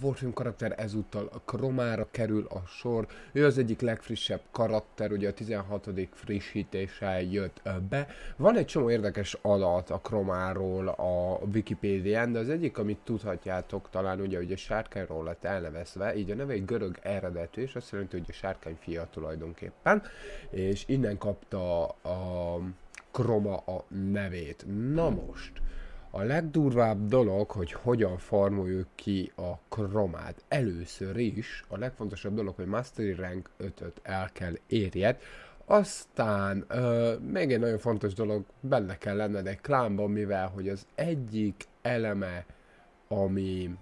Warframe karakter ezúttal a kromára kerül a sor. Ő az egyik legfrissebb karakter, ugye a 16. frissítése jött be. Van egy csomó érdekes adat a kromáról a Wikipédián, de az egyik, amit tudhatjátok talán, ugye, hogy a sárkányról lett elnevezve, így a neve egy görög eredetű, és azt jelenti, hogy a sárkány fia tulajdonképpen, és innen kapta a Kroma a nevét. Na most, a legdurvább dolog, hogy hogyan farmoljuk ki a kromát. Először is a legfontosabb dolog, hogy Mastery Rank 5-öt el kell érjed. Aztán ö, még egy nagyon fontos dolog, benne kell lenned egy klánban, mivel hogy az egyik eleme, ami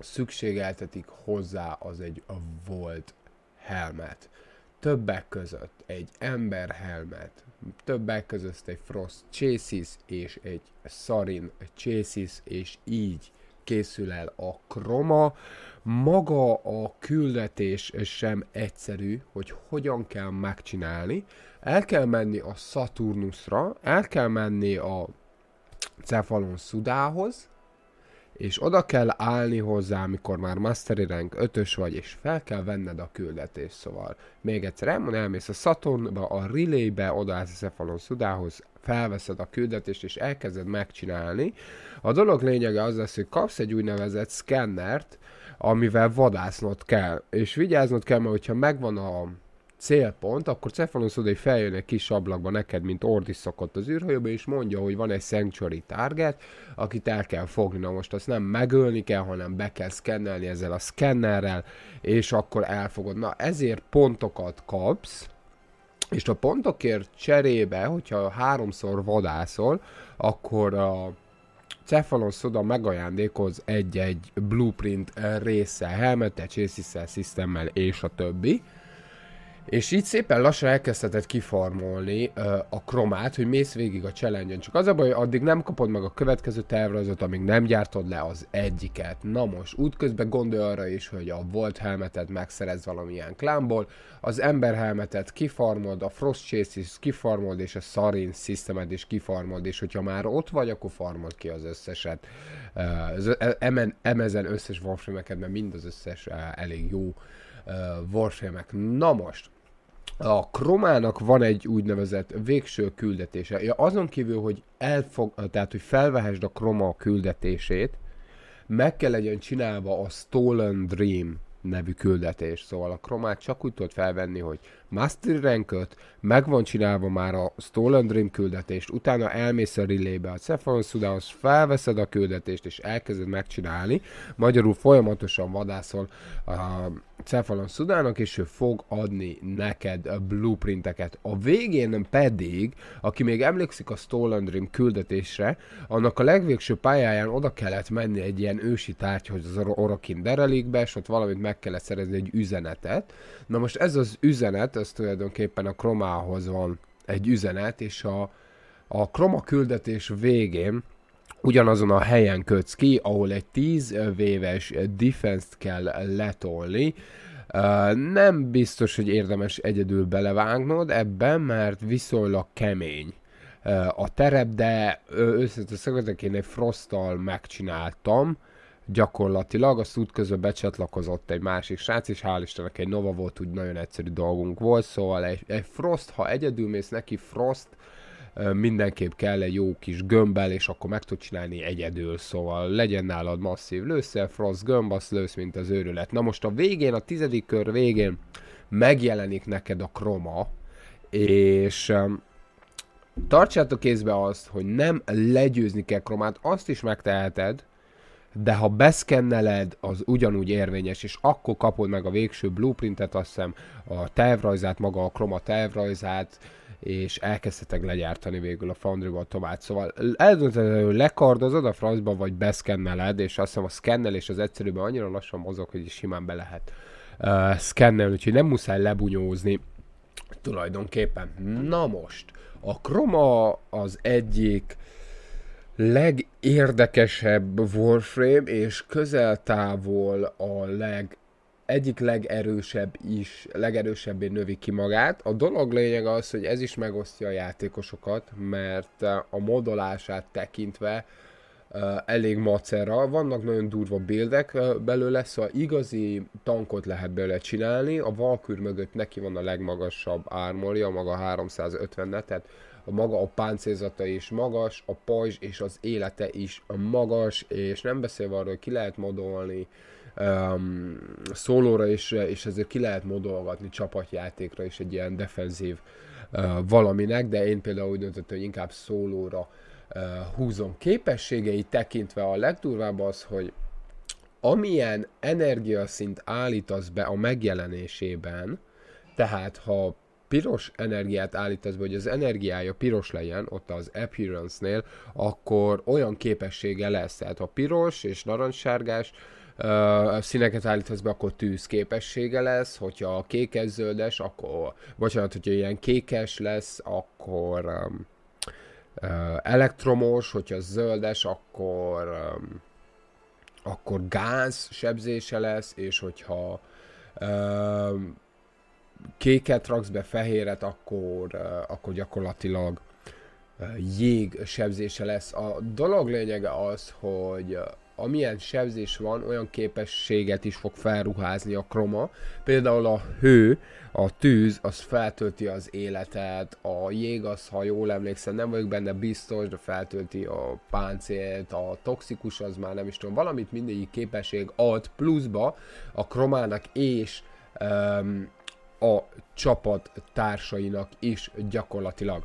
szükségeltetik hozzá, az egy volt helmet. Többek között egy ember helmet, többek között egy Frost Chasis és egy Sarin Chasis, és így készül el a kroma. Maga a küldetés sem egyszerű, hogy hogyan kell megcsinálni. El kell menni a Saturnusra, el kell menni a Cefalon Sudához és oda kell állni hozzá, amikor már Mastery Rank 5-ös vagy, és fel kell venned a küldetést, szóval még egyszer elmond, elmész a Saturnba, a Relaybe, állsz a Cephalon Sudához, felveszed a küldetést, és elkezded megcsinálni. A dolog lényege az lesz, hogy kapsz egy úgynevezett szkennert, amivel vadásznod kell, és vigyáznod kell, mert hogyha megvan a célpont, akkor Cephaloszodai feljön egy kis ablakba neked, mint Ordi szokott az űrhajóba, és mondja, hogy van egy sanctuary target, akit el kell fogni. Na most azt nem megölni kell, hanem be kell szkennelni ezzel a szkennerrel, és akkor elfogod. Na ezért pontokat kapsz, és a pontokért cserébe, hogyha háromszor vadászol, akkor a Cephalon Soda megajándékoz egy-egy blueprint része, helmetet, csésziszel, szisztemmel és a többi. És így szépen lassan elkezdheted kifarmolni ö, uh, a kromát, hogy mész végig a challenge -on. Csak az a baj, hogy addig nem kapod meg a következő tervrajzot, amíg nem gyártod le az egyiket. Na most, útközben gondolj arra is, hogy a volt helmetet megszerez valamilyen klámból, az ember helmetet kifarmold, a frost chase is kifarmold, és a sarin systemet is kifarmold, és hogyha már ott vagy, akkor farmold ki az összeset. Uh, összes warframe mert mind az összes uh, elég jó uh, warframe -ek. Na most, a Kromának van egy úgynevezett végső küldetése. Ja, azon kívül, hogy elfog, tehát, hogy felvehesd a Kroma küldetését, meg kell legyen csinálva a Stolen Dream nevű küldetés. Szóval a Kromát csak úgy tudod felvenni, hogy Mastery rank meg van csinálva már a Stolen Dream küldetést, utána elmész a rillébe a Cephalon Sudához, felveszed a küldetést és elkezded megcsinálni. Magyarul folyamatosan vadászol a Cephalon Sudának, és ő fog adni neked a blueprinteket. A végén pedig, aki még emlékszik a Stolen Dream küldetésre, annak a legvégső pályáján oda kellett menni egy ilyen ősi tárgyhoz az Orokin derelikbe, és ott valamit meg kellett szerezni egy üzenetet. Na most ez az üzenet, ez tulajdonképpen a kromához van egy üzenet, és a, a kroma küldetés végén ugyanazon a helyen kötsz ki, ahol egy 10 véves defense-t kell letolni. Nem biztos, hogy érdemes egyedül belevágnod ebben, mert viszonylag kemény a terep, de őszintén szegedek, én egy frosttal megcsináltam, gyakorlatilag, az útközben becsatlakozott egy másik srác, és hál' Istennek egy Nova volt, úgy nagyon egyszerű dolgunk volt, szóval egy, egy Frost, ha egyedül mész neki, Frost, mindenképp kell egy jó kis gömbbel, és akkor meg tud csinálni egyedül, szóval legyen nálad masszív lőszer, frost gömb, azt lősz, mint az őrület. Na most a végén, a tizedik kör végén megjelenik neked a kroma, és tartsátok kézbe azt, hogy nem legyőzni kell kromát, azt is megteheted, de ha beszkenneled, az ugyanúgy érvényes, és akkor kapod meg a végső blueprintet, azt hiszem a tervrajzát, maga a Chroma tervrajzát, és elkezdhetek legyártani végül a foundry tovább. Szóval hogy lekardozod a francba, vagy beszkenneled, és azt hiszem a szkennelés az egyszerűben annyira lassan mozog, hogy simán be lehet uh, szkennelni, úgyhogy nem muszáj lebunyózni tulajdonképpen. Na most, a Chroma az egyik legérdekesebb Warframe, és közel-távol a leg, egyik legerősebb is, legerősebbé növi ki magát. A dolog lényeg az, hogy ez is megosztja a játékosokat, mert eh, a modolását tekintve eh, elég macera. Vannak nagyon durva bildek eh, belőle, szóval igazi tankot lehet belőle csinálni. A Valkür mögött neki van a legmagasabb ármolja, maga 350-ne, tehát a maga a páncélzata is magas, a pajzs és az élete is magas, és nem beszélve arról, hogy ki lehet modolni, um, szólóra is, és ezért ki lehet modolgatni csapatjátékra is egy ilyen defenzív uh, valaminek, de én például úgy döntöttem, hogy inkább szólóra uh, húzom. Képességei tekintve a legdurvább az, hogy amilyen energiaszint állítasz be a megjelenésében, tehát ha piros energiát állítasz be, hogy az energiája piros legyen, ott az appearance-nél, akkor olyan képessége lesz. Tehát ha piros és narancssárgás, Uh, színeket állítasz be, akkor tűz képessége lesz, hogyha kékes zöldes, akkor, bocsánat, hogyha ilyen kékes lesz, akkor um, uh, elektromos, hogyha zöldes, akkor um, akkor gáz sebzése lesz, és hogyha um, kéket raksz be, fehéret, akkor, akkor gyakorlatilag jég sebzése lesz. A dolog lényege az, hogy amilyen sebzés van, olyan képességet is fog felruházni a kroma. Például a hő, a tűz, az feltölti az életet, a jég az, ha jól emlékszem, nem vagyok benne biztos, de feltölti a páncélt, a toxikus az már nem is tudom, valamit mindegyik képesség ad pluszba a kromának és um, a csapat társainak is gyakorlatilag.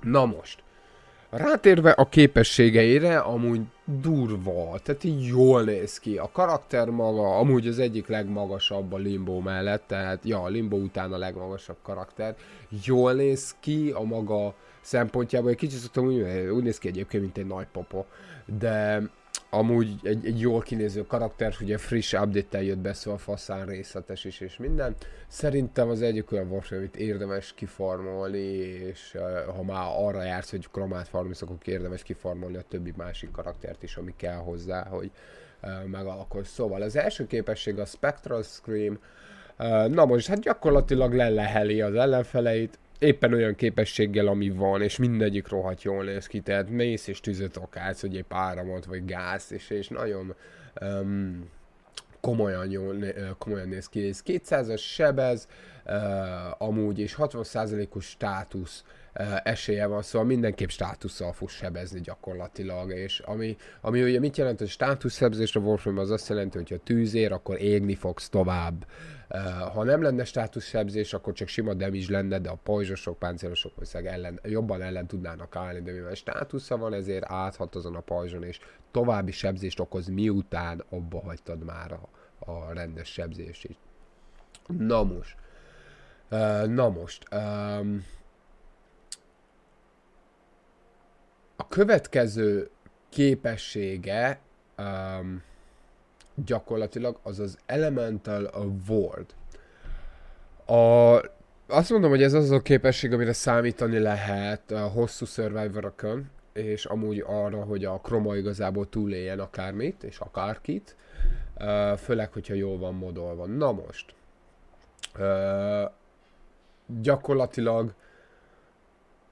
Na most, rátérve a képességeire, amúgy durva, tehát így jól néz ki. A karakter maga amúgy az egyik legmagasabb a Limbo mellett, tehát ja, a Limbo után a legmagasabb karakter. Jól néz ki a maga szempontjából, egy kicsit szoktam úgy, úgy néz ki egyébként, mint egy nagypapa, de amúgy egy, egy jól kinéző karakter, ugye friss update-tel jött be, szóval faszán részletes is és minden. Szerintem az egyik olyan warframe, amit érdemes kifarmolni, és uh, ha már arra jársz, hogy kromát farmolsz, akkor érdemes kifarmolni a többi másik karaktert is, ami kell hozzá, hogy uh, eh, megalakulj. Szóval az első képesség a Spectral Scream, uh, Na most, hát gyakorlatilag leleheli az ellenfeleit, éppen olyan képességgel, ami van, és mindegyik rohadt jól néz ki, tehát mész és tüzet akálsz, hogy épp áramot, vagy gáz, és, és nagyon um, komolyan, jól, komolyan néz ki. Ez 200-as sebez, uh, amúgy, és 60%-os státusz, esélye van, szóval mindenképp státusszal fog sebezni gyakorlatilag, és ami, ami ugye mit jelent, hogy státuszsebzés a Warframe az azt jelenti, hogy ha tűzér, akkor égni fogsz tovább. Ha nem lenne státuszsebzés, akkor csak sima damage lenne, de a pajzsosok, páncélosok valószínűleg ellen, jobban ellen tudnának állni, de mivel státusza van, ezért áthat azon a pajzson, és további sebzést okoz, miután abba hagytad már a, a rendes sebzést Na most. na most. Um, következő képessége um, gyakorlatilag az az Elemental Ward. A, azt mondom, hogy ez az a képesség, amire számítani lehet a hosszú survivor és amúgy arra, hogy a kroma igazából túléljen akármit, és akárkit, uh, főleg, hogyha jól van modolva. Na most, uh, gyakorlatilag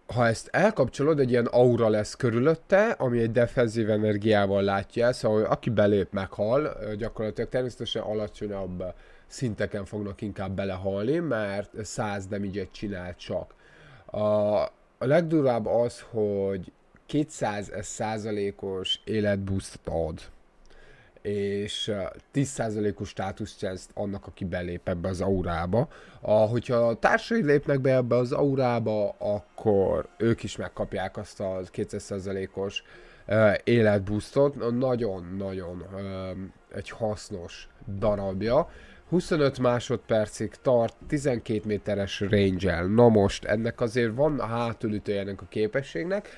ha ezt elkapcsolod, egy ilyen aura lesz körülötte, ami egy defenzív energiával látja szóval aki belép, meghal, gyakorlatilag természetesen alacsonyabb szinteken fognak inkább belehalni, mert 100 damage csinál csak. A, a legdurább az, hogy 200 százalékos életboostot ad és 10%-os státuszt ezt annak, aki belép ebbe az aurába. A, hogyha a társai lépnek be ebbe az aurába, akkor ők is megkapják azt a 200%-os életbusztot. Nagyon-nagyon egy hasznos darabja. 25 másodpercig tart, 12 méteres range -el. Na most, ennek azért van hátulütője ennek a képességnek,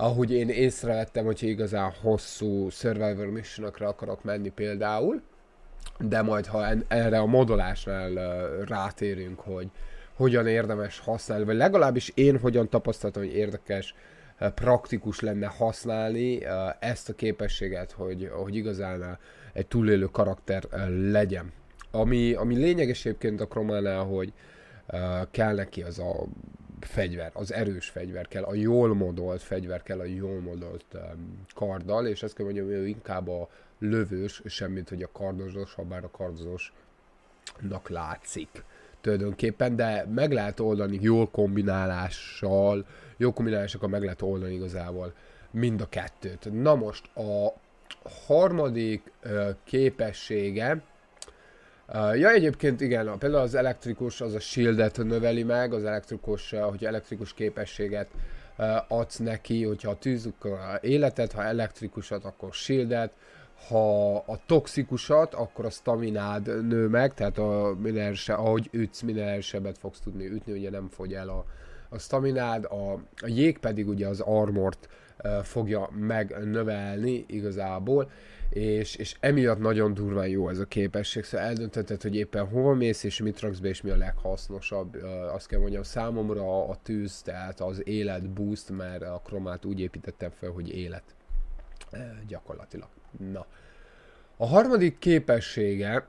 ahogy én észrevettem, hogy igazán hosszú Survivor mission akarok menni például, de majd ha en, erre a modolásnál uh, rátérünk, hogy hogyan érdemes használni, vagy legalábbis én hogyan tapasztaltam, hogy érdekes, uh, praktikus lenne használni uh, ezt a képességet, hogy, hogy igazán egy túlélő karakter legyen. Ami, ami lényeges egyébként a Krománál, hogy kell neki az a fegyver, az erős fegyver kell, a jól modolt fegyver kell, a jól modolt um, karddal, és ezt kell mondjam, hogy ő inkább a lövős, semmit, hogy a kardozós, ha bár a kardozósnak látszik tulajdonképpen, de meg lehet oldani jól kombinálással, jó kombinálásokkal meg lehet oldani igazából mind a kettőt. Na most a harmadik uh, képessége, Ja, egyébként igen, például az elektrikus, az a shieldet növeli meg, az elektrikus, hogy elektrikus képességet adsz neki, hogyha a tűz, akkor életet, ha elektrikusat, akkor shieldet, ha a toxikusat, akkor a staminád nő meg, tehát a, minél se, ahogy ütsz, minél erősebbet fogsz tudni ütni, ugye nem fogy el a, a staminád, a, a jég pedig ugye az armort uh, fogja megnövelni igazából, és, és emiatt nagyon durván jó ez a képesség, szóval eldöntheted, hogy éppen hova mész, és mit raksz be, és mi a leghasznosabb, uh, azt kell mondjam, számomra a tűz, tehát az élet boost, mert a kromát úgy építettem fel, hogy élet gyakorlatilag. Na. A harmadik képessége,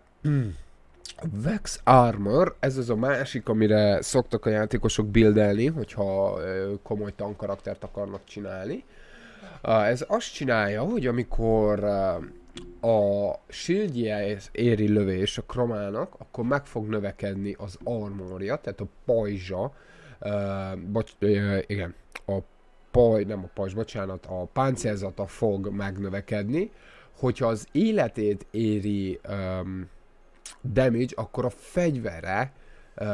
a Vex Armor, ez az a másik, amire szoktak a játékosok bildelni, hogyha komoly tankaraktert akarnak csinálni. Ez azt csinálja, hogy amikor a shieldje éri lövés a kromának, akkor meg fog növekedni az armorja, tehát a pajzsa, bocs, igen, a paj, nem a pajzs, bocsánat, a páncélzata fog megnövekedni, hogyha az életét éri um, damage, akkor a fegyvere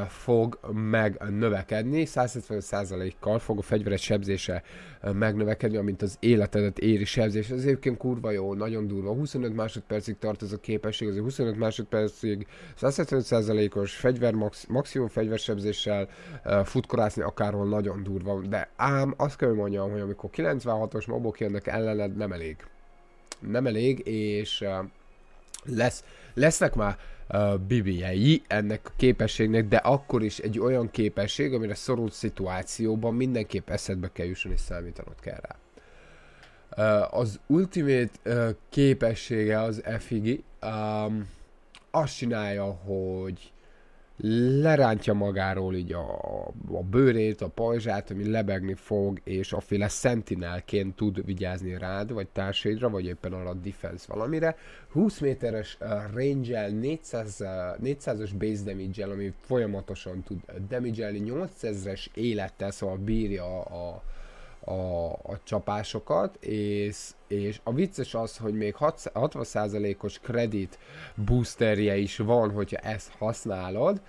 fog megnövekedni, 175%-kal fog a fegyveres sebzése megnövekedni, amint az életedet éri sebzés. Ez egyébként kurva jó, nagyon durva. 25 másodpercig tart ez a képesség, az 25 másodpercig 175%-os fegyver, max, maximum fegyversebzéssel futkorászni akárhol nagyon durva. De ám azt kell, hogy mondjam, hogy amikor 96-os mobok jönnek ellened, nem elég nem elég, és lesz, lesznek már uh, bibiei ennek a képességnek, de akkor is egy olyan képesség, amire szorult szituációban mindenképp eszedbe kell jusson és számítanod kell rá. az ultimate képessége az Efigi um, azt csinálja, hogy lerántja magáról így a, a bőrét, a pajzsát, ami lebegni fog, és féle sentinelként tud vigyázni rád, vagy társaidra, vagy éppen arra a defense valamire. 20 méteres range el 400, 400-as base damage ami folyamatosan tud damage 8000-es élettel, szóval bírja a, a a, a csapásokat, és, és a vicces az, hogy még 60%-os kredit boosterje is van, hogyha ezt használod,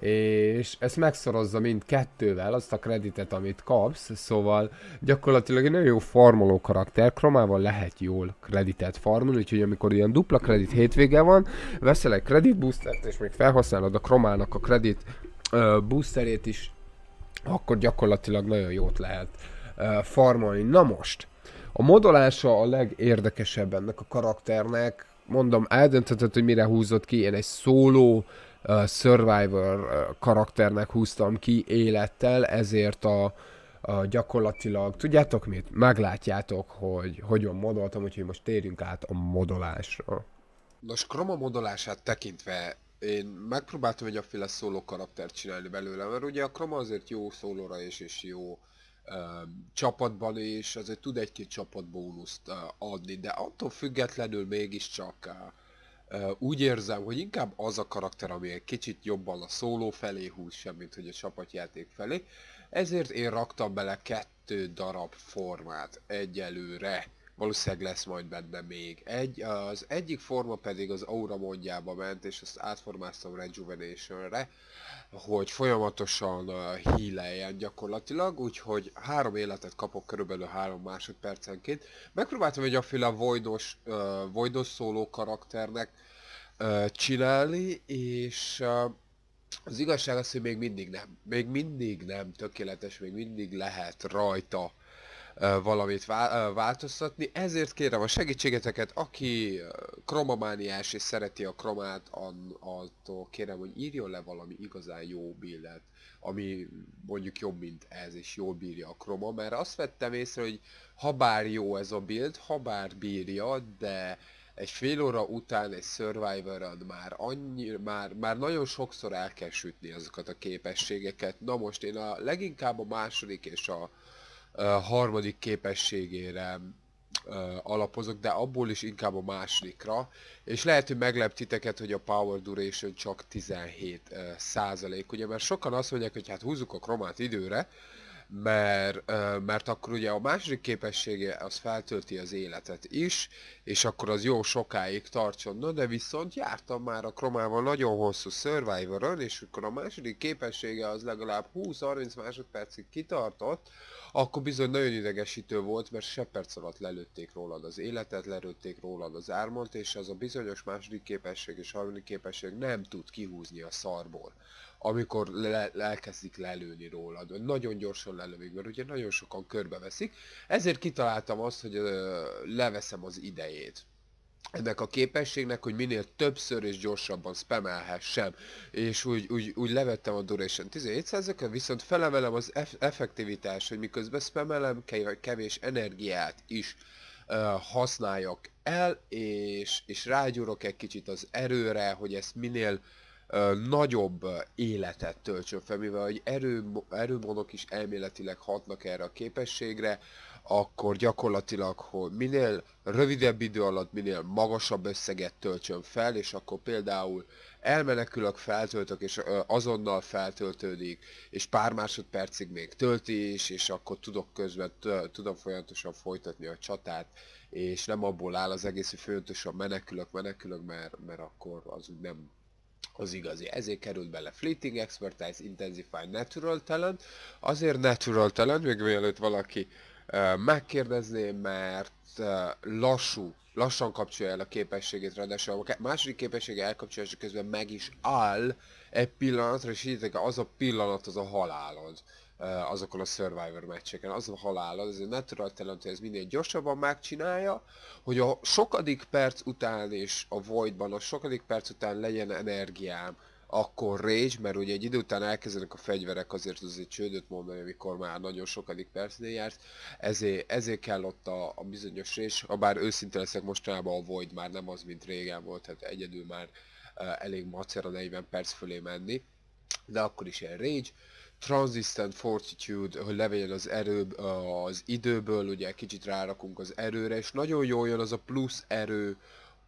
és ezt megszorozza mind kettővel azt a kreditet, amit kapsz, szóval gyakorlatilag egy nagyon jó farmoló karakter, kromával lehet jól kreditet farmolni, úgyhogy amikor ilyen dupla kredit hétvége van, veszel egy kredit boostert, és még felhasználod a kromának a kredit boosterét is, akkor gyakorlatilag nagyon jót lehet farmolni. Na most, a modolása a legérdekesebb ennek a karakternek. Mondom, eldöntheted, hogy mire húzott ki. Én egy szóló uh, Survivor uh, karakternek húztam ki élettel, ezért a, a gyakorlatilag, tudjátok mit? Meglátjátok, hogy hogyan modoltam, úgyhogy most térjünk át a modolásra. Nos, kroma modolását tekintve én megpróbáltam egy afféle szóló karaktert csinálni belőle, mert ugye a kroma azért jó szólóra és, és jó Um, csapatban, és azért tud egy-két bónuszt uh, adni, de attól függetlenül mégiscsak uh, uh, úgy érzem, hogy inkább az a karakter, ami egy kicsit jobban a szóló felé húz, semmit, hogy a csapatjáték felé. Ezért én raktam bele kettő darab formát egyelőre valószínűleg lesz majd benne még egy. Az egyik forma pedig az Aura mondjába ment, és azt átformáztam Rejuvenation-re, hogy folyamatosan uh, híleljen gyakorlatilag, úgyhogy három életet kapok körülbelül három másodpercenként. Megpróbáltam egy afféle voidos uh, voidos szóló karakternek uh, csinálni, és uh, az igazság az, hogy még mindig nem. Még mindig nem tökéletes, még mindig lehet rajta valamit változtatni. Ezért kérem a segítségeteket, aki kromamániás és szereti a kromát, attól kérem, hogy írjon le valami igazán jó billet, ami mondjuk jobb, mint ez, és jól bírja a kroma, mert azt vettem észre, hogy habár jó ez a build, habár bírja, de egy fél óra után egy survivor már, annyi, már, már nagyon sokszor el kell sütni azokat a képességeket. Na most én a leginkább a második és a, harmadik képességére alapozok, de abból is inkább a másodikra, és lehet, hogy meglep titeket, hogy a power duration csak 17 százalék, ugye, mert sokan azt mondják, hogy hát húzzuk a kromát időre, mert, mert akkor ugye a második képessége az feltölti az életet is, és akkor az jó sokáig tartson. Na de viszont jártam már a kromával nagyon hosszú survivor és akkor a második képessége az legalább 20-30 másodpercig kitartott, akkor bizony nagyon idegesítő volt, mert se perc alatt lelőtték rólad az életet, lelőtték rólad az ármont, és az a bizonyos második képesség és harmadik képesség nem tud kihúzni a szarból amikor le, le elkezdik lelőni rólad. Nagyon gyorsan lelövik, mert ugye nagyon sokan körbeveszik. Ezért kitaláltam azt, hogy ö, leveszem az idejét ennek a képességnek, hogy minél többször és gyorsabban spamelhessem. És úgy, úgy, úgy levettem a duration 17%-on, viszont felemelem az eff effektivitás, hogy miközben spamelem, kevés energiát is ö, használjak el, és, és rágyúrok egy kicsit az erőre, hogy ezt minél Ö, nagyobb életet töltsön fel, mivel egy erő, erőmonok is elméletileg hatnak erre a képességre, akkor gyakorlatilag, hogy minél rövidebb idő alatt, minél magasabb összeget töltsön fel, és akkor például elmenekülök, feltöltök, és azonnal feltöltődik, és pár másodpercig még tölti is, és akkor tudok közben, tudom folyamatosan folytatni a csatát, és nem abból áll az egész, hogy folyamatosan menekülök, menekülök, mert, mert akkor az úgy nem az igazi. Ezért került bele Fleeting Expertise, Intensify Natural Talent. Azért Natural Talent, még mielőtt valaki uh, megkérdezné, mert uh, lassú, lassan kapcsolja el a képességét, ráadásul a második képessége elkapcsolása közben meg is áll egy pillanatra, és így az a pillanat az a halálod. Eh, azokon a Survivor meccseken. Az a halál, az egy natural talent, hogy ez minél gyorsabban megcsinálja, hogy a sokadik perc után és a Voidban a sokadik perc után legyen energiám, akkor rage, mert ugye egy idő után elkezdenek a fegyverek azért azért csődöt mondani, amikor már nagyon sokadik percnél jársz, ezért, ezért kell ott a, a bizonyos rage, ha bár őszinte leszek mostanában a Void már nem az, mint régen volt, hát egyedül már uh, elég macer a 40 perc fölé menni, de akkor is ilyen rage, Transistent Fortitude, hogy levegyen az erő, az időből, ugye kicsit rárakunk az erőre, és nagyon jól jön az a plusz erő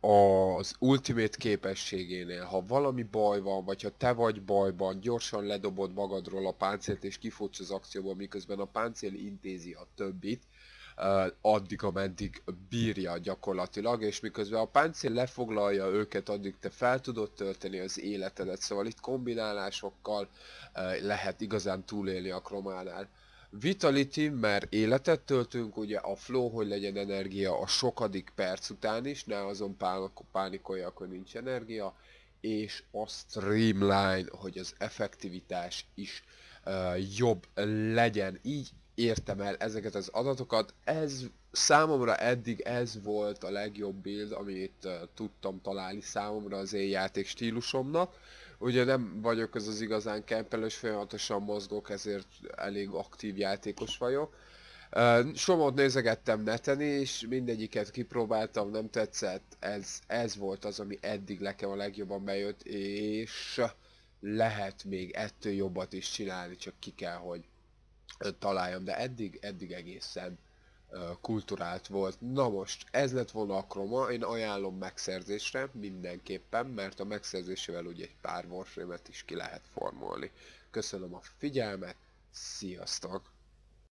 az Ultimate képességénél. Ha valami baj van, vagy ha te vagy bajban, gyorsan ledobod magadról a páncélt, és kifutsz az akcióból, miközben a páncél intézi a többit, addig, ameddig bírja gyakorlatilag, és miközben a páncél lefoglalja őket, addig te fel tudod tölteni az életedet, szóval itt kombinálásokkal lehet igazán túlélni a krománál. Vitality, mert életet töltünk, ugye a flow, hogy legyen energia a sokadik perc után is, ne azon pánikolja, hogy nincs energia, és a streamline, hogy az effektivitás is uh, jobb legyen. Így értem el ezeket az adatokat. Ez számomra eddig ez volt a legjobb build, amit uh, tudtam találni számomra az én játék stílusomnak. Ugye nem vagyok ez az igazán kempelős, folyamatosan mozgok, ezért elég aktív játékos vagyok. Uh, Somot nézegettem neten és mindegyiket kipróbáltam, nem tetszett, ez, ez volt az, ami eddig nekem a legjobban bejött, és lehet még ettől jobbat is csinálni, csak ki kell, hogy találjam, de eddig, eddig egészen kulturált volt. Na most, ez lett volna a kroma, én ajánlom megszerzésre mindenképpen, mert a megszerzésével ugye egy pár warframe is ki lehet formolni. Köszönöm a figyelmet, sziasztok!